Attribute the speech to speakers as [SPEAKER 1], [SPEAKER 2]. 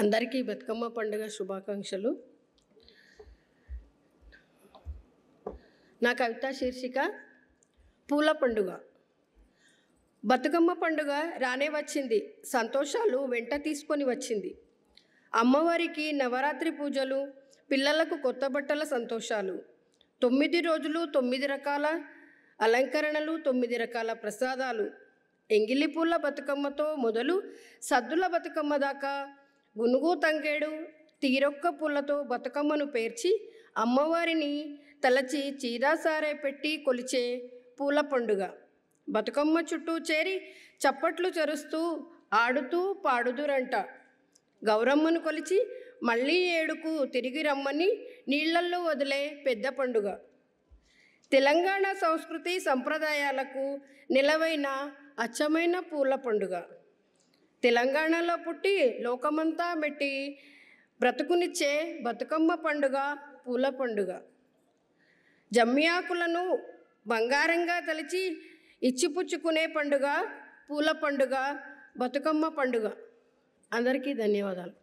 [SPEAKER 1] అందరికీ బతుకమ్మ పండుగ శుభాకాంక్షలు నా కవిత శీర్షిక పూల పండుగ బతుకమ్మ పండుగ రానే వచ్చింది సంతోషాలు వెంట తీసుకొని వచ్చింది అమ్మవారికి నవరాత్రి పూజలు పిల్లలకు కొత్త బట్టల సంతోషాలు తొమ్మిది రోజులు తొమ్మిది రకాల అలంకరణలు తొమ్మిది రకాల ప్రసాదాలు ఎంగిలి పూల బతుకమ్మతో మొదలు సద్దుల బతుకమ్మ దాకా గునుగు తంకేడు తీరొక్క పుల్లతో బతుకమ్మను పేర్చి అమ్మవారిని తలచి చీదాసారే పెట్టి కొలిచే పూల పండుగ బతుకమ్మ చుట్టూ చేరి చప్పట్లు చరుస్తూ ఆడుతూ పాడుదురంట గౌరమ్మను కొలిచి మళ్ళీ ఏడుకు తిరిగి రమ్మని నీళ్లల్లో వదిలే పెద్ద పండుగ తెలంగాణ సంస్కృతి సంప్రదాయాలకు నిలవైన అచ్చమైన పూల పండుగ తెలంగాణలో పుట్టి లోకమంతా మెట్టి బ్రతుకునిచ్చే బతుకమ్మ పండుగ పూల పండుగ జమ్యాకులను బంగారంగా తలిచి ఇచ్చిపుచ్చుకునే పండుగ పూల పండుగ బతుకమ్మ పండుగ అందరికీ ధన్యవాదాలు